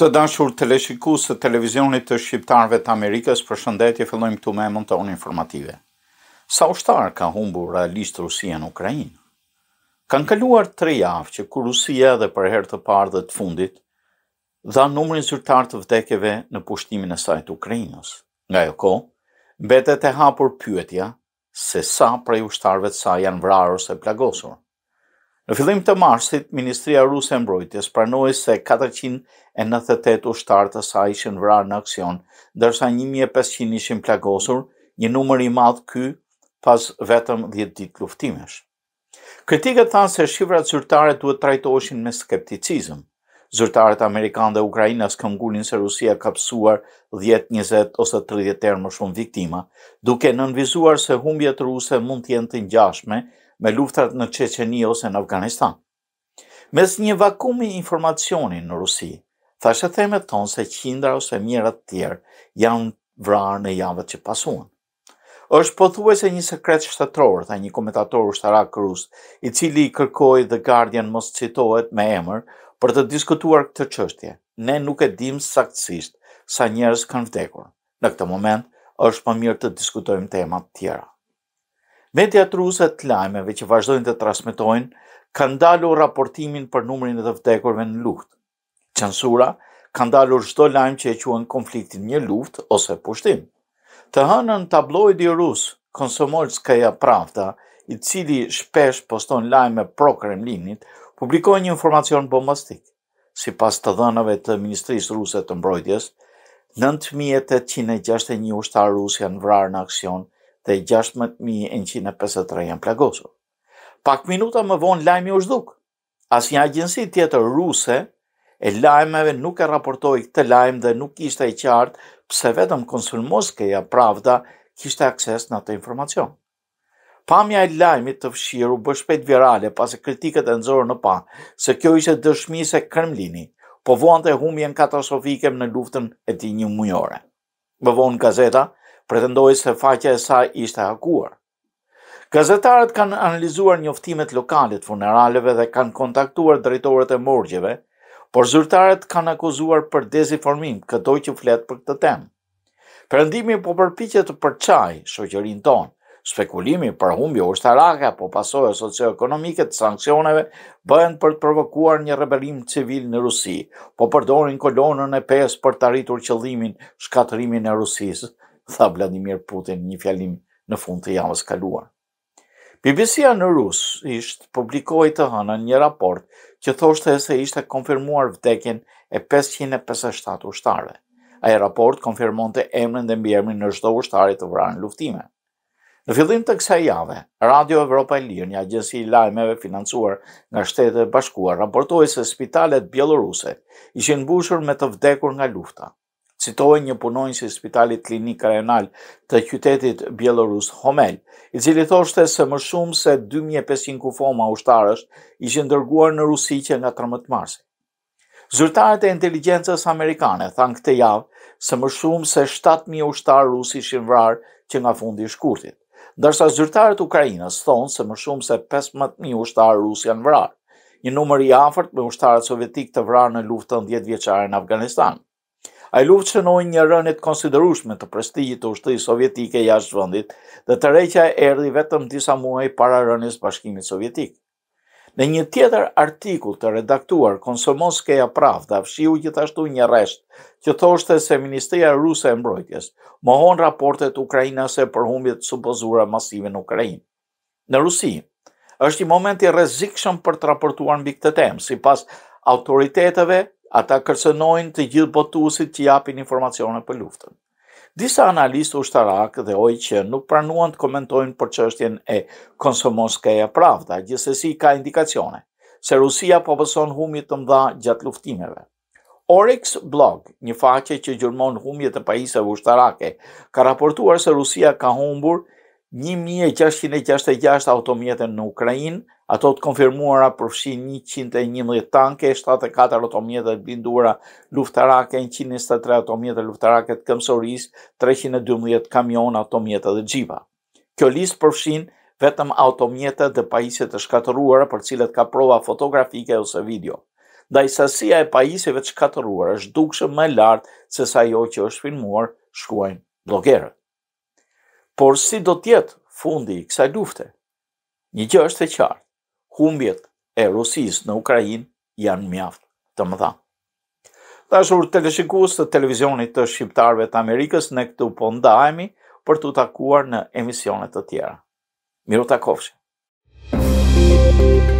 Të dashur të leshikus të televizionit të shqiptarve të Amerikës, për shëndetje, fillojmë këtu me e mënton informative. Sa ushtar ka humbur realistë Rusia në Ukrajinë? Kanë kaluar tre javë që ku Rusia dhe për herë të parë dhe të fundit, dha numërin zyrtar të vdekeve në pushtimin e sajtë Ukrajinës. Nga jo ko, betet e hapur pyetja se sa prej ushtarëve të sa janë vrarë ose plagosur. Në fillim të marsit, Ministria Rusë e Mbrojtjes pranoi se 498 ushtarë të saj ishin vrarë në aksion, ndërsa 1500 ishin plagosur, një numër i madh ky pas vetëm 10 ditë luftimesh. Kritikët thanë se shifrat zyrtare duhet trajtoheshin me skepticizëm. Zyrtarët amerikanë dhe ukrainas këngulin se Rusia ka pësuar 10, 20 ose 30 herë më shumë viktima, duke nënvizuar se humbjet ruse mund të jenë të njashme me luftat në Qeqeni ose në Afganistan. Mes një vakumi informacioni në Rusi, thashe theme tonë se qindra ose mjerat tjerë janë vrarë në javët që pasuan. është pothuaj se një sekret shtetror, tha një komentator ushtarak kërus, i cili i kërkoj dhe Guardian mos citohet me emër për të diskutuar këtë qështje. Ne nuk e dim saktësisht sa njerës kanë vdekur. Në këtë moment, është më mirë të diskutojmë temat tjera. Media truse të lajmeve që vazhdojnë të transmitojnë kanë ndalu raportimin për numrin e të vdekurve në luftë. Qansura kanë ndalu çdo lajm që e quajnë konfliktin një luftë ose pushtim. Të hënën tabloidi rus këja Pravda, i cili shpesh poston lajme pro Kremlinit, publikoi një informacion bombastik. Sipas të dhënave të Ministrisë ruse të Mbrojtjes, 9861 ushtarë rusë janë vrarë në aksion dhe 16.153 janë plagosur. Pak minuta më vonë lajmi u zhduk. As një agjensi tjetër ruse e lajmeve nuk e raportoi këtë lajmë dhe nuk ishte e qartë pse vetëm konsul Moskeja pravda kishte akses në atë informacion. Pamja e lajmit të fshiru bë shpejt virale pas e kritikët e nëzorë në pa, se kjo ishte dëshmi se Kremlini, po të humjen katastrofike në luftën e ti një mujore. Më vonë gazeta, pretendoi se faqja e saj ishte hakuar. Gazetarët kanë analizuar njoftimet lokale të funeraleve dhe kanë kontaktuar drejtorët e morgjeve, por zyrtarët kanë akuzuar për dezinformim këto që flet për këtë temë. Perëndimi po përpiqet të përçajë shoqërinë tonë. Spekulimi për humbje ushtarake apo pasojë socioekonomike të sanksioneve bëhen për të provokuar një rebelim civil në Rusi, po përdorin kolonën e pesë për të arritur qëllimin shkatërimin e Rusisë tha Vladimir Putin një fjalim në fund të javës kaluar. BBC-a në Rus ishtë publikoj të hënën një raport që thoshtë e se ishte konfirmuar vdekin e 557 ushtare. Aje raport konfirmon të emrën dhe mbjermin në shdo ushtare të vranë luftime. Në fillim të kësa jave, Radio Evropa e Lirë, një agjensi lajmeve financuar nga shtetet e bashkuar, raportoj se spitalet bjeloruse ishin bushur me të vdekur nga lufta citohen një punojnës i Spitalit Klinik Rajonal të qytetit Bielorus Homel, i cili thoshte se më shumë se 2500 kufoma ushtarës ishë ndërguar në Rusi që nga 13 marsi. Zyrtarët e inteligencës amerikane thanë këtë javë se më shumë se 7000 ushtarë rusë ishin vrarë që nga fundi i shkurtit. Ndërsa zyrtarët Ukrainës thonë se më shumë se 15000 ushtarë rusi janë vrarë, një numër i afërt me ushtarët sovjetik të vrarë në luftën 10 vjeçare në Afganistan. A i luftë që nojnë një rënit konsiderushme të prestigjit të ushtëri sovjetike jashtë vëndit dhe të reqa e erdi vetëm disa muaj para rënis bashkimit sovjetik. Në një tjetër artikul të redaktuar, Konsomoskeja Pravda fshiu gjithashtu një resht që thoshte se Ministria Ruse e Mbrojtjes mohon raportet Ukrajinase për humbjet supozura masive në Ukrajin. Në Rusi, është i momenti rezikshëm për të raportuar në bikë të temë, si pas autoriteteve Ata kërcënojnë të gjithë botuesit të japin informacione për luftën. Disa analistë ushtarakë dhe oj që nuk pranuan të komentojnë për çështjen e Konsomoskaja Pravda, gjithsesi ka indikacione se Rusia po bëson humbje të mëdha gjatë luftimeve. Oryx Blog, një faqe që gjurmon humbje të pajisjeve ushtarake, ka raportuar se Rusia ka humbur 1666 automjete në Ukrainë Ato të konfirmuara përfshin 111 tanke, 74 automjetet bindura, luftarake, 123 automjetet luftarake të këmsoris, 312 kamion automjetet dhe gjiva. Kjo list përfshin vetëm automjetet dhe pajisjet të shkatëruara për cilet ka prova fotografike ose video. Da i sasia e pajisjeve të shkatëruara është dukshë më lartë se sa jo që është filmuar shkuajnë blogerët. Por si do tjetë fundi i kësaj lufte? Një gjë është e qartë humbjet e Rusis në Ukrajin janë mjaft të më dha. Ta shur të lëshikus të televizionit të shqiptarve të Amerikës në këtu po ndajemi për të takuar në emisionet të tjera. Miru të kofshë. Thank you.